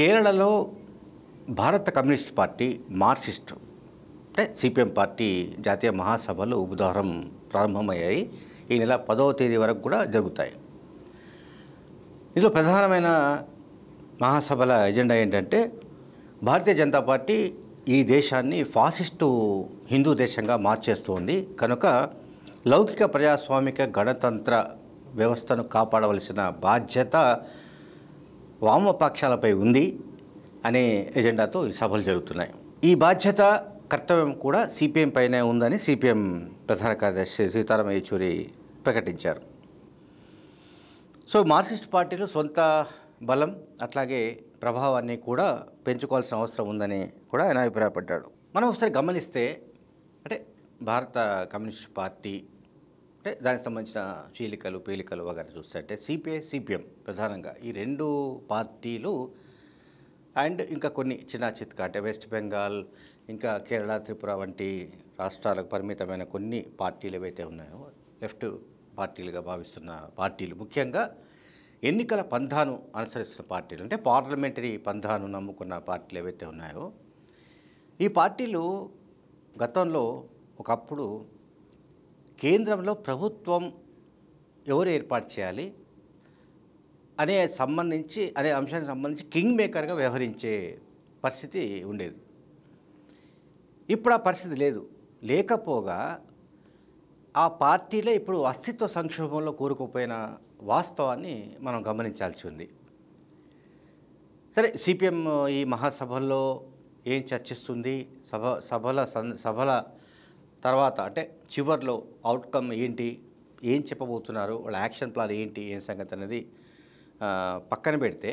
కేరళలో భారత communist party Marxist అంటే సిపిఎం పార్టీ జాతీయ మహాసభలు ఉదాహరణ ప్రారంభమయ్యాయి ఈ నెల పదవ తేదీ వరకు కూడా జరుగుతాయి ఇందులో ప్రధానమైన మహాసభల ఎజెండా ఏంటంటే భారతీయ జనతా పార్టీ ఈ దేశాన్ని ఫాసిస్టు హిందూ దేశంగా మార్చేస్తోంది కనుక లౌకిక ప్రజాస్వామిక గణతంత్ర వ్యవస్థను కాపాడవలసిన బాధ్యత వామపక్షాలపై ఉంది అనే ఎజెండాతో ఈ సభలు జరుగుతున్నాయి ఈ బాధ్యత కర్తవ్యం కూడా సిపిఎం పైనే ఉందని సిపిఎం ప్రధాన కార్యదర్శి సీతారాం యేచూరి ప్రకటించారు సో మార్క్సిస్ట్ పార్టీలు సొంత బలం అట్లాగే ప్రభావాన్ని కూడా పెంచుకోవాల్సిన అవసరం ఉందని కూడా ఆయన అభిప్రాయపడ్డాడు మనం ఒకసారి గమనిస్తే అంటే భారత కమ్యూనిస్ట్ పార్టీ అంటే దానికి సంబంధించిన చీలికలు పేలికలు వగైరా చూస్తే అంటే సిపిఐ సిపిఎం ప్రధానంగా ఈ రెండు పార్టీలు అండ్ ఇంకా కొన్ని చిన్న చిత్క అంటే వెస్ట్ బెంగాల్ ఇంకా కేరళ త్రిపుర వంటి రాష్ట్రాలకు పరిమితమైన కొన్ని పార్టీలు ఏవైతే ఉన్నాయో లెఫ్ట్ పార్టీలుగా భావిస్తున్న పార్టీలు ముఖ్యంగా ఎన్నికల పంధాను అనుసరిస్తున్న పార్టీలు అంటే పార్లమెంటరీ పంధాను నమ్ముకున్న పార్టీలు ఏవైతే ఉన్నాయో ఈ పార్టీలు గతంలో ఒకప్పుడు కేంద్రంలో ప్రభుత్వం ఎవరు ఏర్పాటు చేయాలి అనే సంబంధించి అనే అంశానికి సంబంధించి కింగ్ మేకర్గా వ్యవహరించే పరిస్థితి ఉండేది ఇప్పుడు ఆ పరిస్థితి లేదు లేకపోగా ఆ పార్టీలే ఇప్పుడు అస్తిత్వ సంక్షోభంలో కోరుకుపోయిన వాస్తవాన్ని మనం గమనించాల్సి ఉంది సరే సిపిఎం ఈ మహాసభల్లో ఏం చర్చిస్తుంది సభ సభల సభల తర్వాత అంటే చివరిలో అవుట్కమ్ ఏంటి ఏం చెప్పబోతున్నారు వాళ్ళ యాక్షన్ ప్లాన్ ఏంటి ఏం సంగతి అనేది పక్కన పెడితే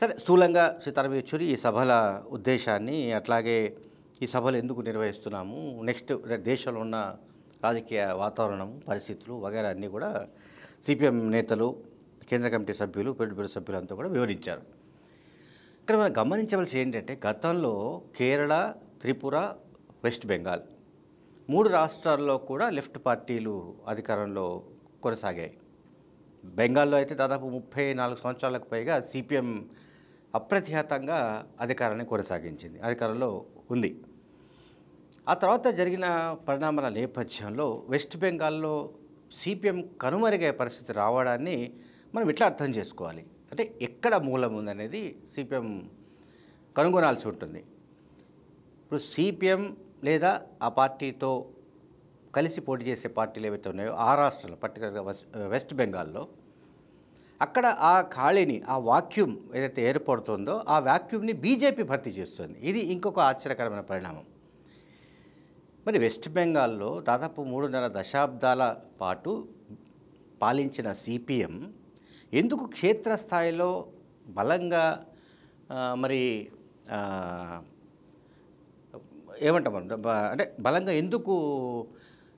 సరే స్థూలంగా సీతారాం యేచూరి ఈ సభల ఉద్దేశాన్ని అట్లాగే ఈ సభలు ఎందుకు నిర్వహిస్తున్నాము నెక్స్ట్ దేశంలో ఉన్న రాజకీయ వాతావరణం పరిస్థితులు వగేరా అన్నీ కూడా సిపిఎం నేతలు కేంద్ర కమిటీ సభ్యులు పెట్టుబడి సభ్యులంతా కూడా వివరించారు ఇక్కడ మనం గమనించవలసి ఏంటంటే గతంలో కేరళ త్రిపుర వెస్ట్ బెంగాల్ మూడు రాష్ట్రాల్లో కూడా లెఫ్ట్ పార్టీలు అధికారంలో కొనసాగాయి బెంగాల్లో అయితే దాదాపు ముప్పై నాలుగు సంవత్సరాలకు పైగా సిపిఎం అప్రతిహతంగా అధికారాన్ని కొనసాగించింది అధికారంలో ఉంది ఆ తర్వాత జరిగిన పరిణామాల నేపథ్యంలో వెస్ట్ బెంగాల్లో సిపిఎం కనుమరుగే పరిస్థితి రావడాన్ని మనం ఇట్లా అర్థం చేసుకోవాలి అంటే ఎక్కడ మూలం ఉందనేది సిపిఎం కనుగొనాల్సి ఉంటుంది ఇప్పుడు సిపిఎం లేదా ఆ పార్టీతో కలిసి పోటీ చేసే పార్టీలు ఏవైతే ఉన్నాయో ఆ రాష్ట్రంలో పర్టికులర్గా వెస్ట్ బెంగాల్లో అక్కడ ఆ ఖాళీని ఆ వాక్యూమ్ ఏదైతే ఏర్పడుతుందో ఆ వాక్యూమ్ని బీజేపీ భర్తీ చేస్తుంది ఇది ఇంకొక ఆశ్చర్యకరమైన పరిణామం మరి వెస్ట్ బెంగాల్లో దాదాపు మూడున్నర దశాబ్దాల పాటు పాలించిన సిపిఎం ఎందుకు క్షేత్రస్థాయిలో బలంగా మరి ఏమంటాం అంటే బలంగా ఎందుకు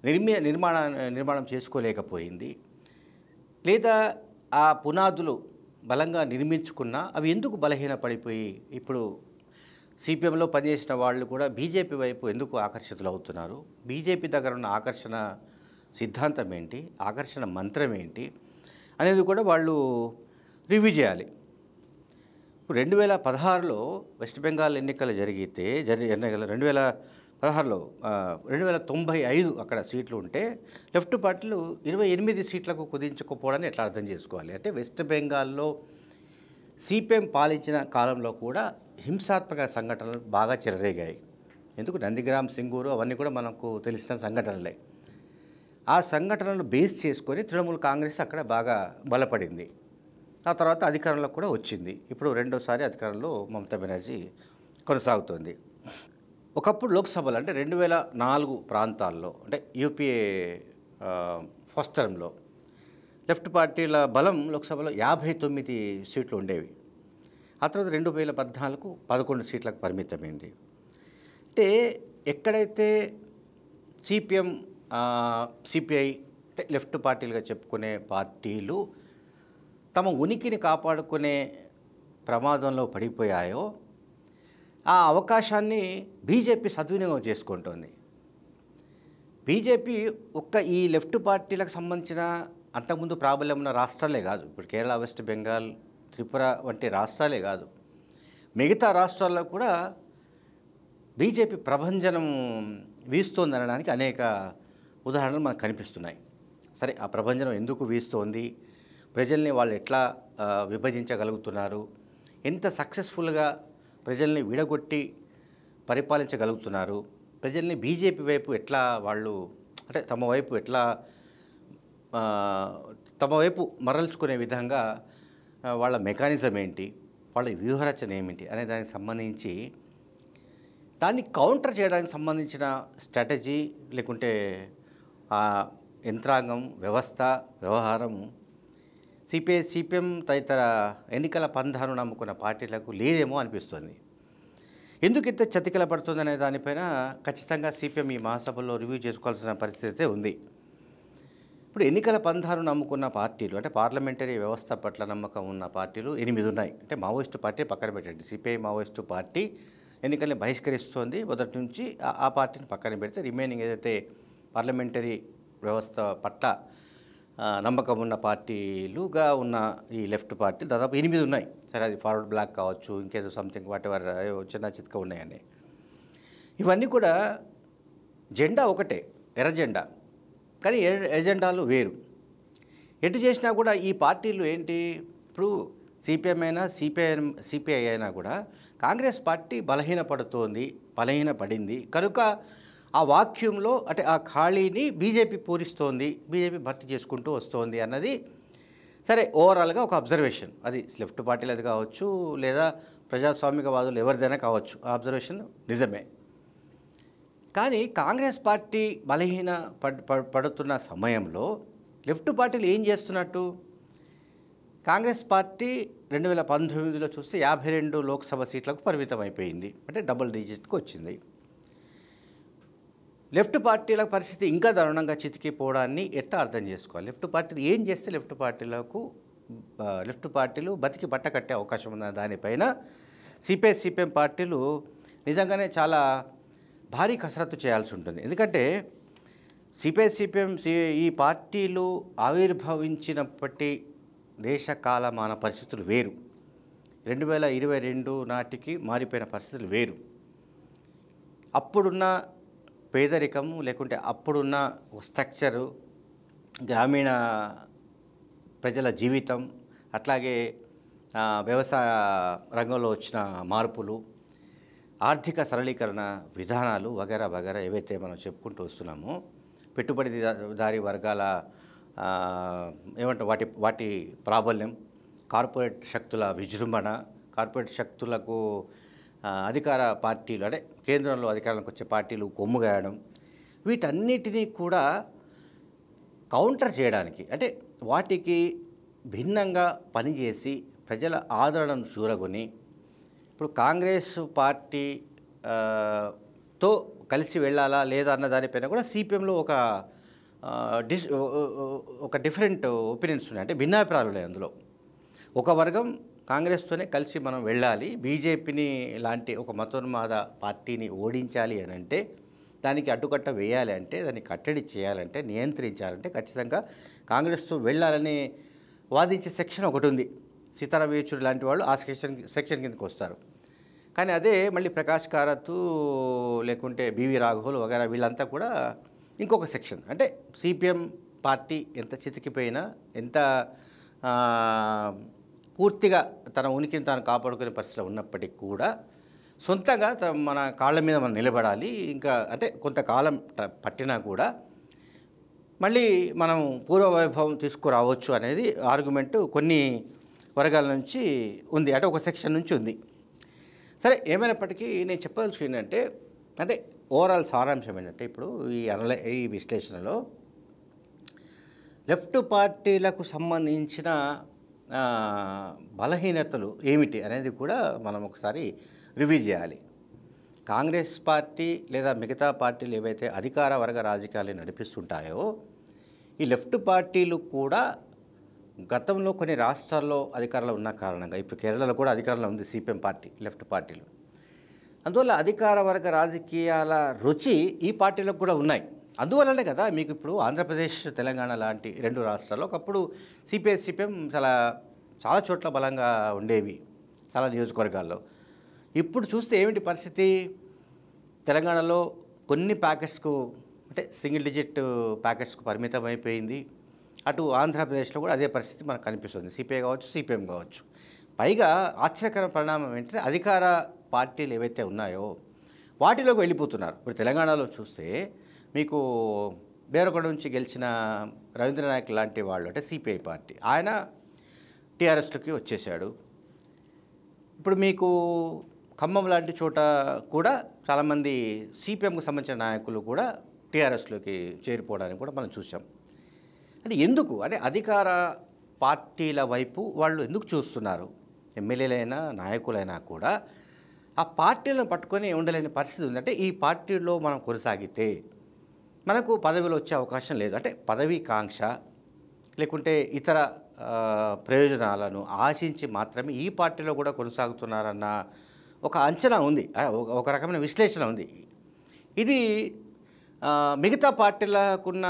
నిర్మి నిర్మాణ నిర్మాణం చేసుకోలేకపోయింది లేదా ఆ పునాదులు బలంగా నిర్మించుకున్నా అవి ఎందుకు బలహీన పడిపోయి ఇప్పుడు సిపిఎంలో పనిచేసిన వాళ్ళు కూడా బీజేపీ వైపు ఎందుకు ఆకర్షితులు అవుతున్నారు బీజేపీ దగ్గర ఉన్న ఆకర్షణ సిద్ధాంతం ఏంటి ఆకర్షణ మంత్రం ఏంటి అనేది కూడా వాళ్ళు రివ్యూ చేయాలి ఇప్పుడు రెండు వేల పదహారులో వెస్ట్ బెంగాల్ ఎన్నికలు జరిగితే జరి ఎన్నికలు రెండు వేల పదహారులో రెండు వేల తొంభై ఐదు అక్కడ సీట్లు ఉంటే లెఫ్ట్ పార్టీలు ఇరవై ఎనిమిది సీట్లకు కుదించుకోపోవడాన్ని ఎట్లా అర్థం చేసుకోవాలి అంటే వెస్ట్ బెంగాల్లో సిపిఎం పాలించిన కాలంలో కూడా హింసాత్మక సంఘటనలు బాగా చెలరేగాయి ఎందుకు నందిగ్రామ్ సింగూరు అవన్నీ కూడా మనకు తెలిసిన సంఘటనలే ఆ సంఘటనలు బేస్ చేసుకొని తృణమూల్ కాంగ్రెస్ అక్కడ బాగా బలపడింది ఆ తర్వాత అధికారంలో కూడా వచ్చింది ఇప్పుడు రెండోసారి అధికారంలో మమతా బెనర్జీ కొనసాగుతోంది ఒకప్పుడు లోక్సభలు అంటే రెండు వేల నాలుగు ప్రాంతాల్లో అంటే యూపీఏ ఫస్ట్ టర్మ్లో లెఫ్ట్ పార్టీల బలం లోక్సభలో యాభై తొమ్మిది సీట్లు ఉండేవి ఆ తర్వాత రెండు వేల పద్నాలుగు పదకొండు సీట్లకు పరిమితమైంది అంటే ఎక్కడైతే సిపిఎం సిపిఐ అంటే లెఫ్ట్ పార్టీలుగా చెప్పుకునే పార్టీలు తమ ఉనికిని కాపాడుకునే ప్రమాదంలో పడిపోయాయో ఆ అవకాశాన్ని బీజేపీ సద్వినియోగం చేసుకుంటోంది బీజేపీ ఒక్క ఈ లెఫ్ట్ పార్టీలకు సంబంధించిన అంతకుముందు ప్రాబల్యం ఉన్న రాష్ట్రాలే కాదు ఇప్పుడు కేరళ వెస్ట్ బెంగాల్ త్రిపుర వంటి రాష్ట్రాలే కాదు మిగతా రాష్ట్రాల్లో కూడా బీజేపీ ప్రభంజనం వీస్తోంది అనడానికి అనేక ఉదాహరణలు మనకు కనిపిస్తున్నాయి సరే ఆ ప్రభంజనం ఎందుకు వీస్తోంది ప్రజల్ని వాళ్ళు ఎట్లా విభజించగలుగుతున్నారు ఎంత సక్సెస్ఫుల్గా ప్రజల్ని విడగొట్టి పరిపాలించగలుగుతున్నారు ప్రజల్ని బీజేపీ వైపు ఎట్లా వాళ్ళు అంటే తమ వైపు ఎట్లా తమ వైపు మరల్చుకునే విధంగా వాళ్ళ మెకానిజం ఏంటి వాళ్ళ వ్యూహరచన ఏమిటి అనే దానికి సంబంధించి దాన్ని కౌంటర్ చేయడానికి సంబంధించిన స్ట్రాటజీ లేకుంటే యంత్రాంగం వ్యవస్థ వ్యవహారం సిపిఐ సిపిఎం తదితర ఎన్నికల పంధాను నమ్ముకున్న పార్టీలకు లేదేమో అనిపిస్తుంది ఎందుకు ఇంత చతికిల పడుతుందనే దానిపైన ఖచ్చితంగా సిపిఎం ఈ మహాసభలో రివ్యూ చేసుకోవాల్సిన పరిస్థితి అయితే ఉంది ఇప్పుడు ఎన్నికల పంధాను నమ్ముకున్న పార్టీలు అంటే పార్లమెంటరీ వ్యవస్థ పట్ల నమ్మకం ఉన్న పార్టీలు ఎనిమిది ఉన్నాయి అంటే మావోయిస్టు పార్టీ పక్కన పెట్టండి సిపిఐ మావోయిస్టు పార్టీ ఎన్నికల్ని బహిష్కరిస్తోంది మొదటి నుంచి ఆ పార్టీని పక్కన పెడితే రిమైనింగ్ ఏదైతే పార్లమెంటరీ వ్యవస్థ పట్ల నమ్మకం ఉన్న పార్టీలుగా ఉన్న ఈ లెఫ్ట్ పార్టీ దాదాపు ఎనిమిది ఉన్నాయి సరే అది ఫార్వర్డ్ బ్లాక్ కావచ్చు ఇంకేదో సంథింగ్ వాట్ ఎవర్ చిన్న చిత్క ఉన్నాయని ఇవన్నీ కూడా జెండా ఒకటే ఎర్రజెండా కానీ ఎజెండాలు వేరు ఎటు చేసినా కూడా ఈ పార్టీలు ఏంటి ఇప్పుడు సిపిఎం అయినా సిపిఐ సిపిఐ అయినా కూడా కాంగ్రెస్ పార్టీ బలహీనపడుతోంది బలహీనపడింది కనుక ఆ వాక్యూంలో అంటే ఆ ఖాళీని బీజేపీ పూరిస్తోంది బీజేపీ భర్తీ చేసుకుంటూ వస్తోంది అన్నది సరే ఓవరాల్గా ఒక అబ్జర్వేషన్ అది లెఫ్ట్ పార్టీలది కావచ్చు లేదా ప్రజాస్వామికవాదులు ఎవరిదైనా కావచ్చు ఆ అబ్జర్వేషన్ నిజమే కానీ కాంగ్రెస్ పార్టీ బలహీన పడుతున్న సమయంలో లెఫ్ట్ పార్టీలు ఏం చేస్తున్నట్టు కాంగ్రెస్ పార్టీ రెండు వేల పంతొమ్మిదిలో చూస్తే యాభై రెండు లోక్సభ సీట్లకు పరిమితం అయిపోయింది అంటే డబుల్ డిజిట్కి వచ్చింది లెఫ్ట్ పార్టీల పరిస్థితి ఇంకా దారుణంగా చితికిపోవడాన్ని ఎట్లా అర్థం చేసుకోవాలి లెఫ్ట్ పార్టీలు ఏం చేస్తే లెఫ్ట్ పార్టీలకు లెఫ్ట్ పార్టీలు బతికి బట్ట కట్టే అవకాశం ఉన్న దానిపైన సిపిఐ సిపిఎం పార్టీలు నిజంగానే చాలా భారీ కసరత్తు చేయాల్సి ఉంటుంది ఎందుకంటే సిపిఐ సిపిఎం ఈ పార్టీలు ఆవిర్భవించినప్పటి దేశకాలమాన పరిస్థితులు వేరు రెండు వేల ఇరవై రెండు నాటికి మారిపోయిన పరిస్థితులు వేరు అప్పుడున్న పేదరికము లేకుంటే అప్పుడున్న స్ట్రక్చరు గ్రామీణ ప్రజల జీవితం అట్లాగే వ్యవసాయ రంగంలో వచ్చిన మార్పులు ఆర్థిక సరళీకరణ విధానాలు వగేరా వగేరా ఏవైతే మనం చెప్పుకుంటూ వస్తున్నామో పెట్టుబడిదారి వర్గాల ఏమంటే వాటి వాటి ప్రాబల్యం కార్పొరేట్ శక్తుల విజృంభణ కార్పొరేట్ శక్తులకు అధికార పార్టీలు అంటే కేంద్రంలో అధికారంలోకి వచ్చే పార్టీలు కొమ్ముగాయడం వీటన్నిటినీ కూడా కౌంటర్ చేయడానికి అంటే వాటికి భిన్నంగా పనిచేసి ప్రజల ఆదరణను చూరగొని ఇప్పుడు కాంగ్రెస్ పార్టీ తో కలిసి వెళ్ళాలా లేదా అన్న దానిపైన కూడా సిపిఎంలో ఒక డిస్ ఒక డిఫరెంట్ ఒపీనియన్స్ ఉన్నాయి అంటే భిన్నాభిప్రాయాలు ఉన్నాయి అందులో ఒక వర్గం కాంగ్రెస్తోనే కలిసి మనం వెళ్ళాలి బీజేపీని లాంటి ఒక మతోన్మాద పార్టీని ఓడించాలి అని అంటే దానికి అడ్డుకట్ట వేయాలి అంటే దాన్ని కట్టడి చేయాలంటే నియంత్రించాలంటే ఖచ్చితంగా కాంగ్రెస్తో వెళ్ళాలని వాదించే సెక్షన్ ఒకటి ఉంది సీతారాం యేచూరి లాంటి వాళ్ళు ఆ సెక్షన్ సెక్షన్ కిందకి వస్తారు కానీ అదే మళ్ళీ ప్రకాష్ కారత్ లేకుంటే బివి రాఘోలు వగైరా వీళ్ళంతా కూడా ఇంకొక సెక్షన్ అంటే సిపిఎం పార్టీ ఎంత చితికిపోయినా ఎంత పూర్తిగా తన ఉనికిని తాను కాపాడుకునే పరిస్థితిలో ఉన్నప్పటికీ కూడా సొంతంగా మన కాళ్ళ మీద మనం నిలబడాలి ఇంకా అంటే కొంతకాలం పట్టినా కూడా మళ్ళీ మనం పూర్వ వైభవం తీసుకురావచ్చు అనేది ఆర్గ్యుమెంట్ కొన్ని వర్గాల నుంచి ఉంది అంటే ఒక సెక్షన్ నుంచి ఉంది సరే ఏమైనప్పటికీ నేను చెప్పదలుచుకు ఏంటంటే అంటే ఓవరాల్ సారాంశం ఏంటంటే ఇప్పుడు ఈ అనలై ఈ విశ్లేషణలో లెఫ్ట్ పార్టీలకు సంబంధించిన బలహీనతలు ఏమిటి అనేది కూడా మనం ఒకసారి రివ్యూ చేయాలి కాంగ్రెస్ పార్టీ లేదా మిగతా పార్టీలు ఏవైతే అధికార వర్గ రాజకీయాలు నడిపిస్తుంటాయో ఈ లెఫ్ట్ పార్టీలు కూడా గతంలో కొన్ని రాష్ట్రాల్లో అధికారంలో ఉన్న కారణంగా ఇప్పుడు కేరళలో కూడా అధికారంలో ఉంది సిపిఎం పార్టీ లెఫ్ట్ పార్టీలు అందువల్ల అధికార వర్గ రాజకీయాల రుచి ఈ పార్టీలకు కూడా ఉన్నాయి అందువల్లనే కదా మీకు ఇప్పుడు ఆంధ్రప్రదేశ్ తెలంగాణ లాంటి రెండు రాష్ట్రాల్లో ఒకప్పుడు సిపిఎస్ సిపిఎం చాలా చాలా చోట్ల బలంగా ఉండేవి చాలా నియోజకవర్గాల్లో ఇప్పుడు చూస్తే ఏమిటి పరిస్థితి తెలంగాణలో కొన్ని ప్యాకెట్స్కు అంటే సింగిల్ డిజిట్ ప్యాకెట్స్కు పరిమితం అయిపోయింది అటు ఆంధ్రప్రదేశ్లో కూడా అదే పరిస్థితి మనకు కనిపిస్తుంది సిపిఐ కావచ్చు సిపిఎం కావచ్చు పైగా ఆశ్చర్యకర పరిణామం ఏంటంటే అధికార పార్టీలు ఏవైతే ఉన్నాయో వాటిలోకి వెళ్ళిపోతున్నారు ఇప్పుడు తెలంగాణలో చూస్తే మీకు బేరొకడ నుంచి గెలిచిన రవీంద్రనాయక్ లాంటి వాళ్ళు అంటే సిపిఐ పార్టీ ఆయన టీఆర్ఎస్కి వచ్చేసాడు ఇప్పుడు మీకు ఖమ్మం లాంటి చోట కూడా చాలామంది సిపిఎంకు సంబంధించిన నాయకులు కూడా టీఆర్ఎస్లోకి చేరిపోవడానికి కూడా మనం చూసాం అంటే ఎందుకు అంటే అధికార పార్టీల వైపు వాళ్ళు ఎందుకు చూస్తున్నారు ఎమ్మెల్యేలైనా నాయకులైనా కూడా ఆ పార్టీలను పట్టుకొని ఉండలేని పరిస్థితి ఉంది అంటే ఈ పార్టీలో మనం కొనసాగితే మనకు పదవిలో వచ్చే అవకాశం లేదు అంటే పదవి కాంక్ష లేకుంటే ఇతర ప్రయోజనాలను ఆశించి మాత్రమే ఈ పార్టీలో కూడా కొనసాగుతున్నారన్న ఒక అంచనా ఉంది ఒక రకమైన విశ్లేషణ ఉంది ఇది మిగతా పార్టీలకున్న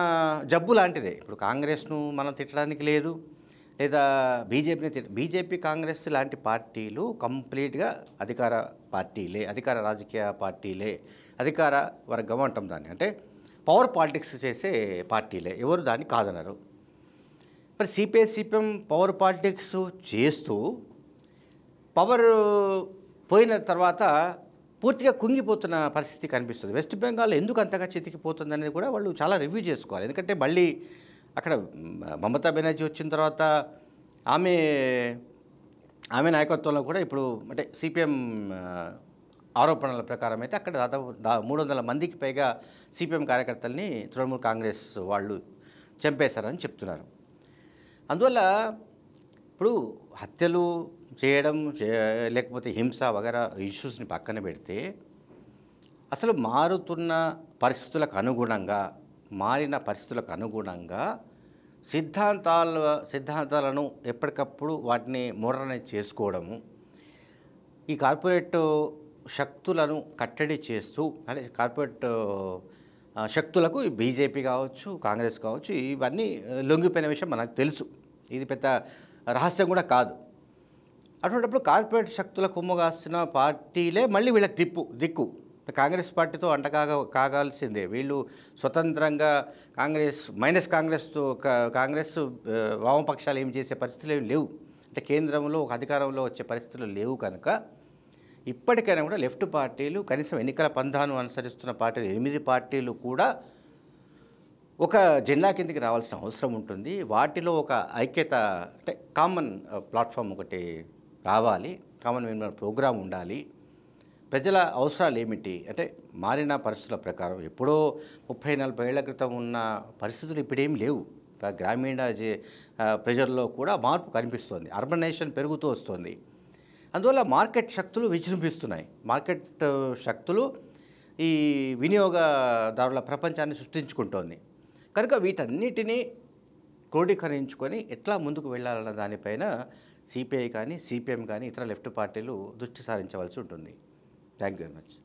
జబ్బు లాంటిదే ఇప్పుడు కాంగ్రెస్ను మనం తిట్టడానికి లేదు లేదా బీజేపీని తిట్ట బీజేపీ కాంగ్రెస్ లాంటి పార్టీలు కంప్లీట్గా అధికార పార్టీలే అధికార రాజకీయ పార్టీలే అధికార వర్గం అంటాం దాన్ని అంటే పవర్ పాలిటిక్స్ చేసే పార్టీలే ఎవరు దాన్ని కాదనరు మరి సిపిఐ సిపిఎం పవర్ పాలిటిక్స్ చేస్తూ పవర్ పోయిన తర్వాత పూర్తిగా కుంగిపోతున్న పరిస్థితి కనిపిస్తుంది వెస్ట్ బెంగాల్ ఎందుకు అంతగా చితికిపోతుంది అనేది కూడా వాళ్ళు చాలా రివ్యూ చేసుకోవాలి ఎందుకంటే మళ్ళీ అక్కడ మమతా బెనర్జీ వచ్చిన తర్వాత ఆమె ఆమె నాయకత్వంలో కూడా ఇప్పుడు అంటే సిపిఎం ఆరోపణల ప్రకారం అయితే అక్కడ దాదాపు మూడు వందల మందికి పైగా సిపిఎం కార్యకర్తల్ని తృణమూల్ కాంగ్రెస్ వాళ్ళు చంపేశారని చెప్తున్నారు అందువల్ల ఇప్పుడు హత్యలు చేయడం లేకపోతే హింస వగైరా ఇష్యూస్ని పక్కన పెడితే అసలు మారుతున్న పరిస్థితులకు అనుగుణంగా మారిన పరిస్థితులకు అనుగుణంగా సిద్ధాంతాల సిద్ధాంతాలను ఎప్పటికప్పుడు వాటిని మూరణ చేసుకోవడము ఈ కార్పొరేట్ శక్తులను కట్టడి చేస్తూ అంటే కార్పొరేట్ శక్తులకు బీజేపీ కావచ్చు కాంగ్రెస్ కావచ్చు ఇవన్నీ లొంగిపోయిన విషయం మనకు తెలుసు ఇది పెద్ద రహస్యం కూడా కాదు అటువంటిప్పుడు కార్పొరేట్ శక్తుల కుమ్మగాస్తున్న పార్టీలే మళ్ళీ వీళ్ళకి దిప్పు దిక్కు కాంగ్రెస్ పార్టీతో అంటకాగ కాగాల్సిందే వీళ్ళు స్వతంత్రంగా కాంగ్రెస్ మైనస్ కాంగ్రెస్తో కాంగ్రెస్ వామపక్షాలు ఏం చేసే పరిస్థితులు ఏమి లేవు అంటే కేంద్రంలో ఒక అధికారంలో వచ్చే పరిస్థితులు లేవు కనుక ఇప్పటికైనా కూడా లెఫ్ట్ పార్టీలు కనీసం ఎన్నికల పంధాను అనుసరిస్తున్న పార్టీలు ఎనిమిది పార్టీలు కూడా ఒక జెండా కిందకి రావాల్సిన అవసరం ఉంటుంది వాటిలో ఒక ఐక్యత అంటే కామన్ ప్లాట్ఫామ్ uh, ఒకటి రావాలి కామన్ మినిమం ప్రోగ్రామ్ ఉండాలి ప్రజల అవసరాలు ఏమిటి అంటే మారిన పరిస్థితుల ప్రకారం ఎప్పుడో ముప్పై నలభై ఏళ్ల క్రితం ఉన్న పరిస్థితులు ఇప్పుడేం లేవు గ్రామీణ ప్రజల్లో uh, కూడా మార్పు కనిపిస్తుంది అర్బనైజేషన్ పెరుగుతూ వస్తుంది అందువల్ల మార్కెట్ శక్తులు విజృంభిస్తున్నాయి మార్కెట్ శక్తులు ఈ వినియోగదారుల ప్రపంచాన్ని సృష్టించుకుంటోంది కనుక వీటన్నిటినీ క్రోడీకరించుకొని ఎట్లా ముందుకు వెళ్ళాలన్న దానిపైన సిపిఐ కానీ సిపిఎం కానీ ఇతర లెఫ్ట్ పార్టీలు దృష్టి సారించవలసి ఉంటుంది థ్యాంక్ యూ వెరీ మచ్